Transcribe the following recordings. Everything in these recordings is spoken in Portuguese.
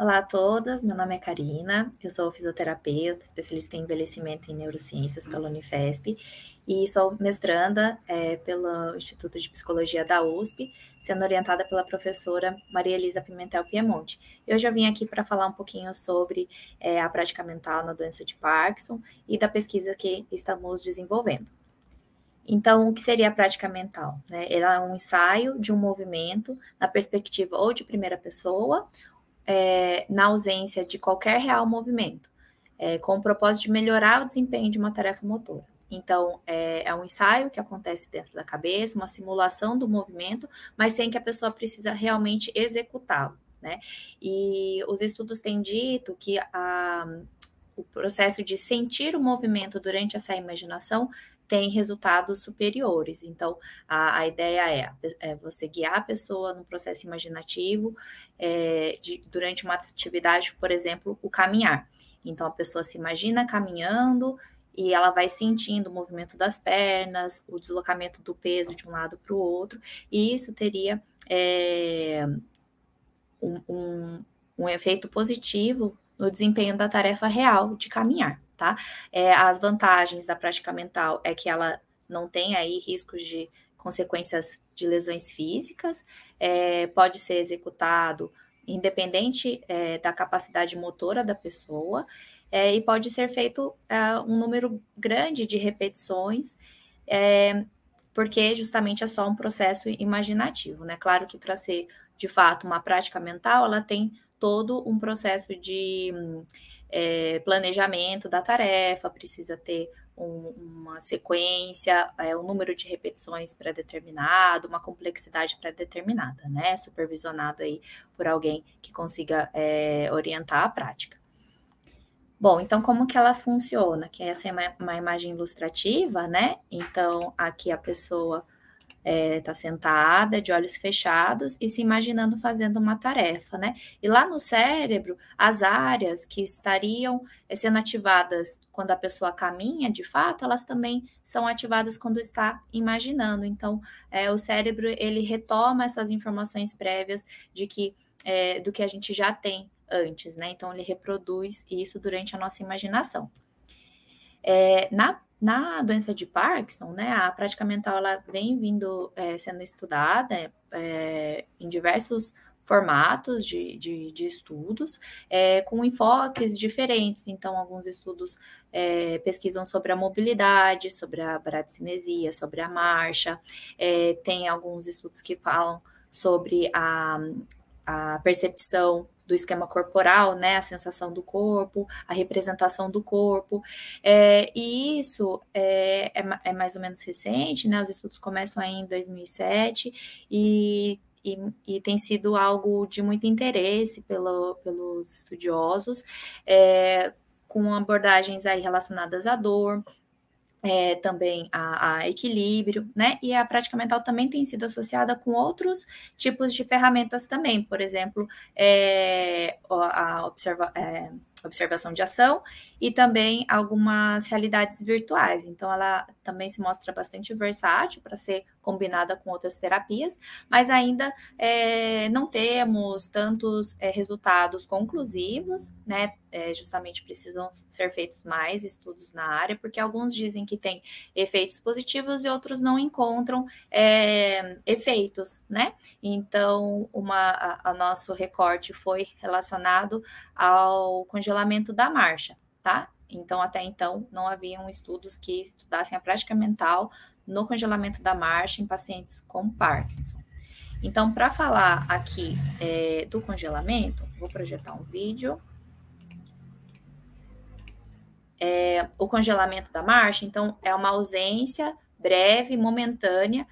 Olá a todas, meu nome é Karina, eu sou fisioterapeuta, especialista em envelhecimento e neurociências pela Unifesp e sou mestranda é, pelo Instituto de Psicologia da USP, sendo orientada pela professora Maria Elisa Pimentel Piemonte. Eu já vim aqui para falar um pouquinho sobre é, a prática mental na doença de Parkinson e da pesquisa que estamos desenvolvendo. Então, o que seria a prática mental? Né? Ela é um ensaio de um movimento na perspectiva ou de primeira pessoa é, na ausência de qualquer real movimento, é, com o propósito de melhorar o desempenho de uma tarefa motora. Então, é, é, um ensaio que acontece dentro da cabeça, uma simulação do movimento, mas sem que a pessoa precisa realmente executá-lo. Né? E os estudos têm dito que a, o processo de sentir o movimento durante essa imaginação tem resultados superiores. Então, a, a ideia é, é, você guiar a pessoa no processo imaginativo é, de, durante uma atividade, por exemplo, o caminhar. Então, a pessoa se imagina caminhando e ela vai sentindo o movimento das pernas, o deslocamento do peso de um lado para o outro, e isso teria é, um, um, um efeito positivo no desempenho da tarefa real de caminhar tá? É, as vantagens da prática mental é que ela não tem aí riscos de consequências de lesões físicas, é, pode ser executado independente é, da capacidade motora da pessoa, é, e pode ser feito é, um número grande de repetições, é, porque justamente é só um processo imaginativo, né? Claro que para ser de fato uma prática mental, ela tem todo um processo de é, planejamento da tarefa, precisa ter um, uma sequência, é, um número de repetições pré-determinado, uma complexidade pré-determinada, né? Supervisionado aí por alguém que consiga é, orientar a prática. Bom, então como que ela funciona? Que essa é uma, uma imagem ilustrativa, né? Então aqui a pessoa está é, sentada, de olhos fechados e se imaginando fazendo uma tarefa, né? E lá no cérebro, as áreas que estariam eh, sendo ativadas quando a pessoa caminha, de fato, elas também são ativadas quando está imaginando. Então, é, o cérebro ele retoma essas informações prévias de que é, do que a gente já tem antes, né? Então ele reproduz isso durante a nossa imaginação. É, na na doença de Parkinson, né, a prática mental ela vem vindo é, sendo estudada é, em diversos formatos de, de, de estudos, é, com enfoques diferentes. Então, alguns estudos é, pesquisam sobre a mobilidade, sobre a bradicinesia, sobre a marcha. É, tem alguns estudos que falam sobre a, a percepção do esquema corporal, né? A sensação do corpo, a representação do corpo. É, e isso é, é, é mais ou menos recente, né? Os estudos começam aí em 2007 e e, e, tem sido algo de muito interesse pelo, pelos estudiosos, é, com abordagens aí relacionadas à dor, é, também a, a, equilíbrio, né? E a prática mental também tem sido associada com outros tipos de ferramentas também, por exemplo, é, a observa, é, observação de ação e também algumas realidades virtuais. Então, ela também se mostra bastante versátil para ser combinada com outras terapias, mas ainda é, não temos tantos é, resultados conclusivos, né? É, justamente precisam ser feitos mais estudos na área, porque alguns dizem que tem efeitos positivos e outros não encontram é, efeitos, né? Então, uma, a, a nosso recorte foi relacionado ao congelamento da marcha tá? Então, até então, não haviam estudos que estudassem a prática mental no congelamento da marcha em pacientes com Parkinson. Então, para falar aqui é, do congelamento, vou projetar um vídeo. É, o congelamento da marcha, então, é uma ausência breve, momentânea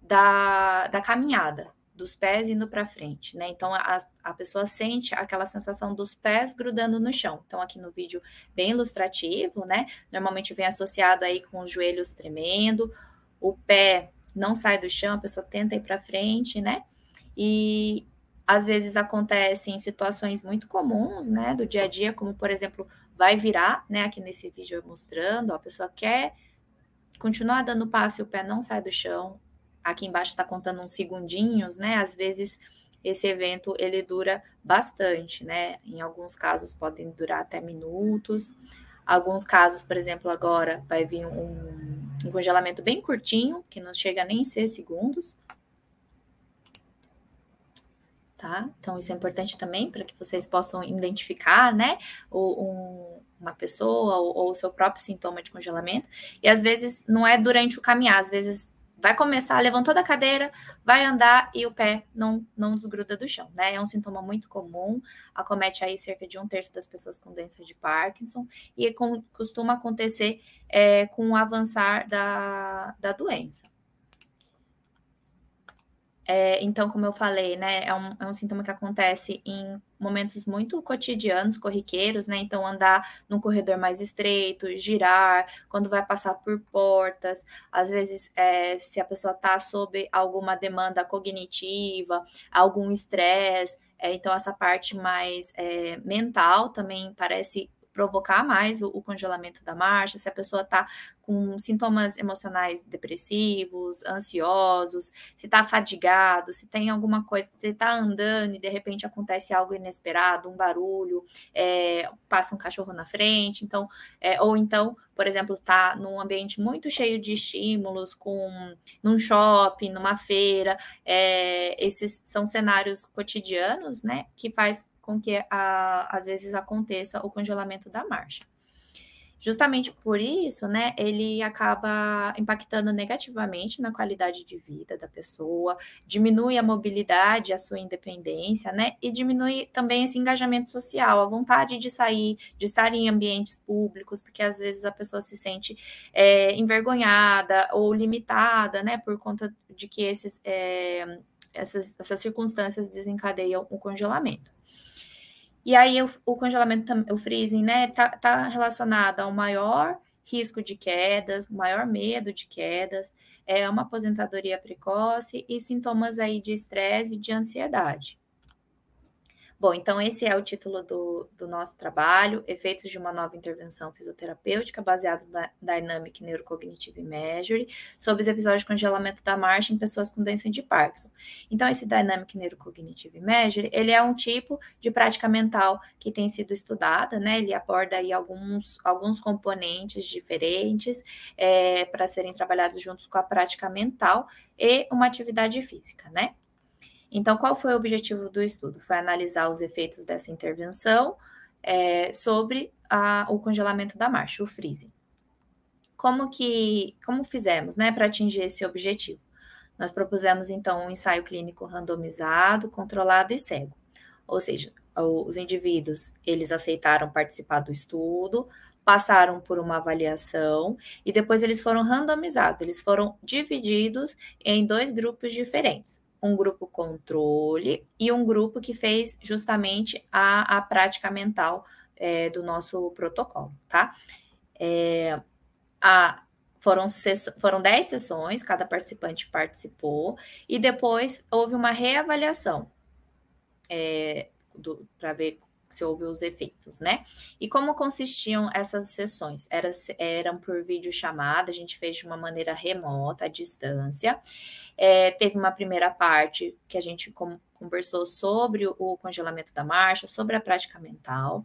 da, da caminhada, dos pés indo para frente, né? Então a, a pessoa sente aquela sensação dos pés grudando no chão. Então aqui no vídeo bem ilustrativo, né? Normalmente vem associado aí com os joelhos tremendo, o pé não sai do chão, a pessoa tenta ir para frente, né? E às vezes acontece em situações muito comuns, né, do dia a dia, como por exemplo, vai virar, né, aqui nesse vídeo mostrando, ó, a pessoa quer continuar dando passo e o pé não sai do chão, Aqui embaixo está contando uns segundinhos, né? Às vezes esse evento ele dura bastante, né? Em alguns casos podem durar até minutos. Alguns casos, por exemplo, agora vai vir um, um congelamento bem curtinho, que não chega nem a ser segundos. Tá? Então, isso é importante também para que vocês possam identificar, né, o, um, uma pessoa ou, ou, o seu próprio sintoma de congelamento. E às vezes não é durante o caminhar, às vezes vai começar, levantou da cadeira, vai andar e o pé não, não desgruda do chão, né? É um sintoma muito comum, acomete aí cerca de um terço das pessoas com doença de Parkinson e com, costuma acontecer é, com o avançar da, da doença. É, então, como eu falei, né, é um, é um, sintoma que acontece em momentos muito cotidianos, corriqueiros, né? Então, andar num corredor mais estreito, girar, quando vai passar por portas, às vezes, é, se a pessoa está sob alguma demanda cognitiva, algum estresse, é, então essa parte mais é, mental também parece provocar mais o, o congelamento da marcha, se a pessoa está com sintomas emocionais depressivos, ansiosos, se está fatigado, se tem alguma coisa, se está andando e de repente acontece algo inesperado, um barulho, é, passa um cachorro na frente, então, é, ou então, por exemplo, está num ambiente muito cheio de estímulos, com num shopping, numa feira, é, esses são cenários cotidianos, né, que faz com que a, às vezes aconteça o congelamento da marcha. Justamente por isso, né, ele acaba impactando negativamente na qualidade de vida da pessoa, diminui a mobilidade, a sua independência, né, e diminui também esse engajamento social, a vontade de sair, de estar em ambientes públicos, porque às vezes a pessoa se sente é, envergonhada ou limitada, né, por conta de que esses, é, essas, essas circunstâncias desencadeiam o congelamento. E aí o, o congelamento, o freezing, né, tá, tá relacionado ao maior risco de quedas, maior medo de quedas, é uma aposentadoria precoce e sintomas aí de estresse e de ansiedade. Bom, então esse é o título do, do nosso trabalho, Efeitos de uma Nova Intervenção Fisioterapêutica, baseado na Dynamic Neurocognitive Measure, sobre os episódios de congelamento da marcha em pessoas com doença de Parkinson. Então, esse Dynamic Neurocognitive Measure, ele é um tipo de prática mental que tem sido estudada, né? Ele aborda aí alguns, alguns componentes diferentes é, eh, para serem trabalhados juntos com a prática mental e uma atividade física, né? Então, qual foi o objetivo do estudo? Foi analisar os efeitos dessa intervenção é, sobre a, o congelamento da marcha, o freezing. Como que, como fizemos, né, para atingir esse objetivo? Nós propusemos então um ensaio clínico randomizado, controlado e cego. Ou seja, os indivíduos, eles aceitaram participar do estudo, passaram por uma avaliação e depois eles foram randomizados, eles foram divididos em dois grupos diferentes um grupo controle e um grupo que fez justamente a, a prática mental é, do nosso protocolo, tá? É, a, foram, foram dez sessões, cada participante participou, e depois houve uma reavaliação é, para ver se houve os efeitos, né? E como consistiam essas sessões? Era, eram por vídeo chamada, a gente fez de uma maneira remota, à distância. É, teve uma primeira parte que a gente conversou sobre o congelamento da marcha, sobre a prática mental,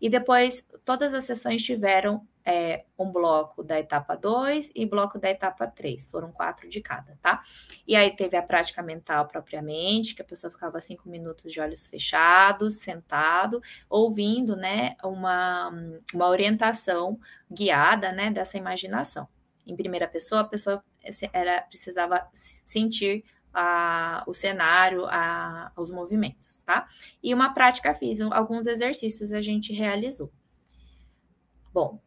e depois todas as sessões tiveram é, um bloco da etapa 2 e bloco da etapa 3. Foram quatro de cada, tá? E aí teve a prática mental propriamente, que a pessoa ficava cinco minutos de olhos fechados, sentado, ouvindo, né, uma, uma orientação guiada, né, dessa imaginação. Em primeira pessoa, a pessoa era, precisava sentir a, o cenário, a, os movimentos, tá? E uma prática física, alguns exercícios a gente realizou. Bom,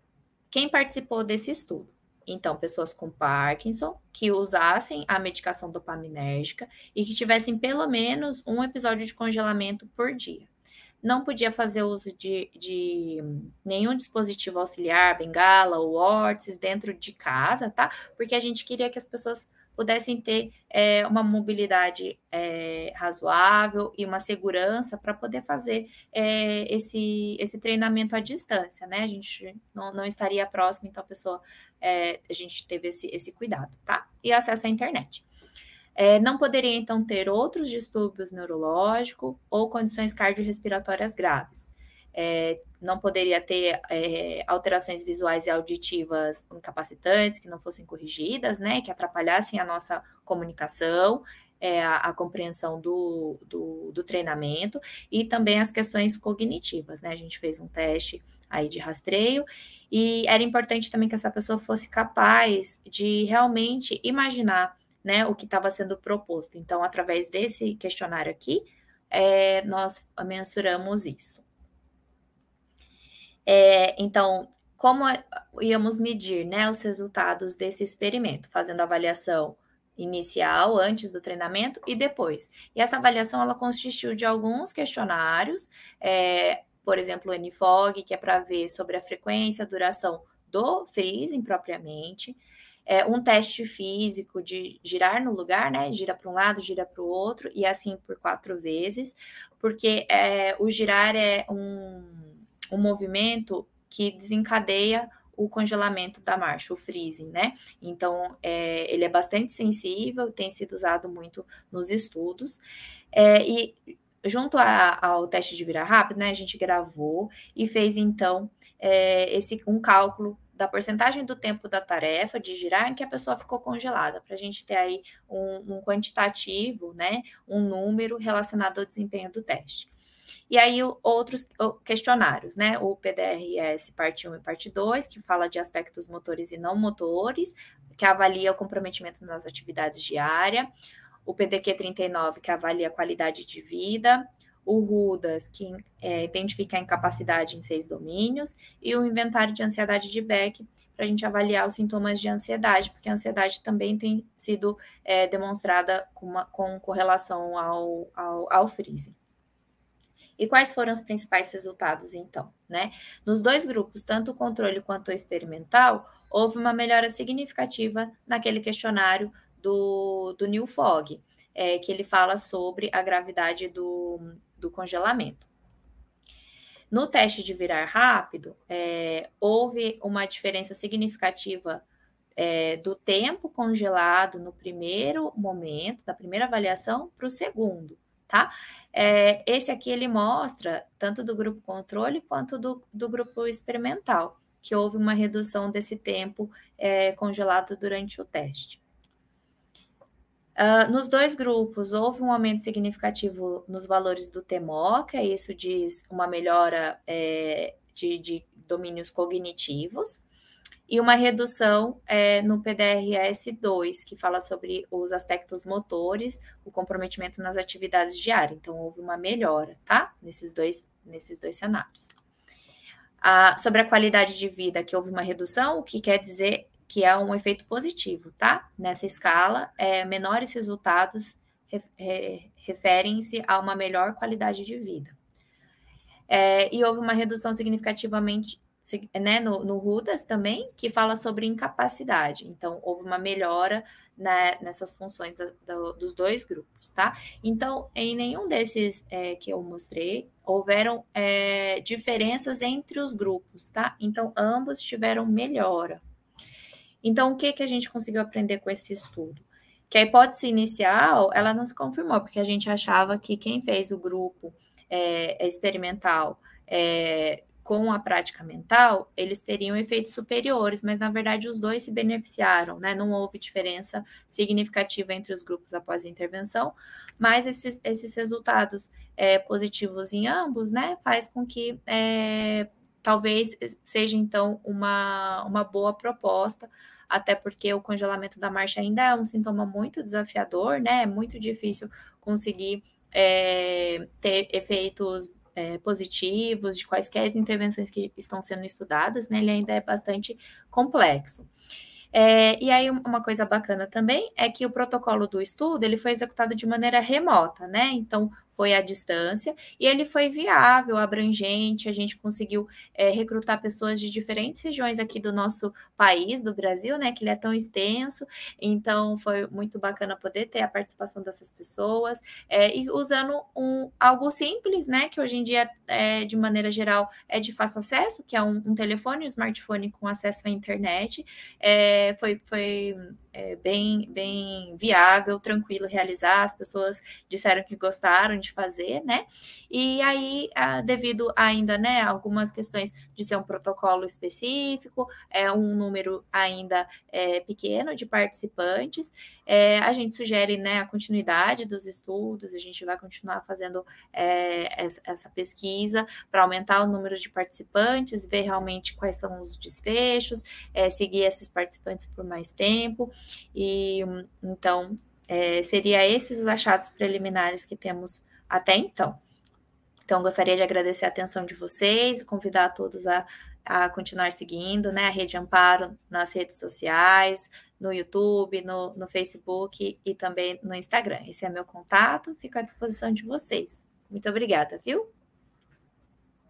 quem participou desse estudo? Então, pessoas com Parkinson que usassem a medicação dopaminérgica e que tivessem pelo menos um episódio de congelamento por dia. Não podia fazer uso de, de nenhum dispositivo auxiliar, bengala ou órtices dentro de casa, tá? Porque a gente queria que as pessoas pudessem ter é, uma mobilidade é, razoável e uma segurança para poder fazer é, esse, esse treinamento à distância, né? A gente não, não estaria próximo, então a pessoa, é, a gente teve esse, esse cuidado, tá? E acesso à internet. É, não poderia, então, ter outros distúrbios neurológicos ou condições cardiorrespiratórias graves é, não poderia ter é, alterações visuais e auditivas incapacitantes, que não fossem corrigidas, né, que atrapalhassem a nossa comunicação, é, a, a, compreensão do, do, do, treinamento, e também as questões cognitivas, né, a gente fez um teste aí de rastreio, e era importante também que essa pessoa fosse capaz de realmente imaginar, né, o que estava sendo proposto. Então, através desse questionário aqui, é, nós mensuramos isso. É, então, como é, íamos medir né, os resultados desse experimento? Fazendo avaliação inicial, antes do treinamento e depois. E essa avaliação ela consistiu de alguns questionários, é, por exemplo, o NFOG, que é para ver sobre a frequência, a duração do freezing propriamente, é, um teste físico de girar no lugar, né? Gira para um lado, gira para o outro, e assim por quatro vezes, porque é, o girar é um o movimento que desencadeia o congelamento da marcha, o freezing, né? Então, é, ele é bastante sensível, tem sido usado muito nos estudos. É, e junto a, ao teste de virar rápido, né, a gente gravou e fez, então, é, esse um cálculo da porcentagem do tempo da tarefa de girar em que a pessoa ficou congelada, para a gente ter aí um, um quantitativo, né, um número relacionado ao desempenho do teste e aí outros questionários, né? O PDRS parte 1 e parte 2, que fala de aspectos motores e não motores, que avalia o comprometimento nas atividades diárias, o PDQ 39, que avalia a qualidade de vida, o RUDAS, que é, identifica a incapacidade em seis domínios, e o inventário de ansiedade de Beck, para a gente avaliar os sintomas de ansiedade, porque a ansiedade também tem sido é, demonstrada com, uma, com correlação ao, ao, ao freezing. E quais foram os principais resultados, então? Né? Nos dois grupos, tanto o controle quanto o experimental, houve uma melhora significativa naquele questionário do, do New Fogg, é, que ele fala sobre a gravidade do, do congelamento. No teste de virar rápido, é, houve uma diferença significativa é, do tempo congelado no primeiro momento, da primeira avaliação, para o segundo tá? É, esse aqui ele mostra tanto do grupo controle quanto do, do grupo experimental, que houve uma redução desse tempo é, congelado durante o teste. Uh, nos dois grupos, houve um aumento significativo nos valores do TEMOCA, é isso diz uma melhora é, de, de domínios cognitivos, e uma redução é, no PDRS 2, que fala sobre os aspectos motores, o comprometimento nas atividades diárias. Então, houve uma melhora, tá? Nesses dois, nesses dois cenários. Ah, sobre a qualidade de vida, que houve uma redução, o que quer dizer que é um efeito positivo, tá? Nessa escala, é, menores resultados referem-se a uma melhor qualidade de vida. É, e houve uma redução significativamente né, no, no Rudas também, que fala sobre incapacidade. Então, houve uma melhora né, nessas funções da, do, dos dois grupos, tá? Então, em nenhum desses é, que eu mostrei, houveram é, diferenças entre os grupos, tá? Então, ambos tiveram melhora. Então, o que, que a gente conseguiu aprender com esse estudo? Que a hipótese inicial, ela não se confirmou, porque a gente achava que quem fez o grupo é, é experimental é, com a prática mental, eles teriam efeitos superiores, mas na verdade os dois se beneficiaram, né? Não houve diferença significativa entre os grupos após a intervenção, mas esses, esses resultados é, positivos em ambos, né, faz com que é, talvez seja então uma, uma boa proposta, até porque o congelamento da marcha ainda é um sintoma muito desafiador, né? É muito difícil conseguir é, ter efeitos é, positivos, de quaisquer intervenções que estão sendo estudadas, né, ele ainda é bastante complexo. É, e aí, uma coisa bacana também é que o protocolo do estudo ele foi executado de maneira remota, né? Então, foi à distância, e ele foi viável, abrangente, a gente conseguiu é, recrutar pessoas de diferentes regiões aqui do nosso país, do Brasil, né, que ele é tão extenso, então foi muito bacana poder ter a participação dessas pessoas, é, e usando um, algo simples, né, que hoje em dia, é, de maneira geral, é de fácil acesso, que é um, um telefone, um smartphone com acesso à internet, foi, foi bem, bem viável, tranquilo realizar, as pessoas disseram que gostaram de fazer, né? E aí, ah, devido ainda, né, algumas questões de ser um protocolo específico, é um número ainda é, pequeno de participantes, é, a gente sugere, né, a continuidade dos estudos, a gente vai continuar fazendo é, essa pesquisa para aumentar o número de participantes, ver realmente quais são os desfechos, é, seguir esses participantes por mais tempo, e então é, seria esses os achados preliminares que temos até então. Então, gostaria de agradecer a atenção de vocês e convidar a todos a, a continuar seguindo né, a Rede Amparo nas redes sociais, no YouTube, no, no Facebook e também no Instagram. Esse é meu contato, fico à disposição de vocês. Muito obrigada, viu?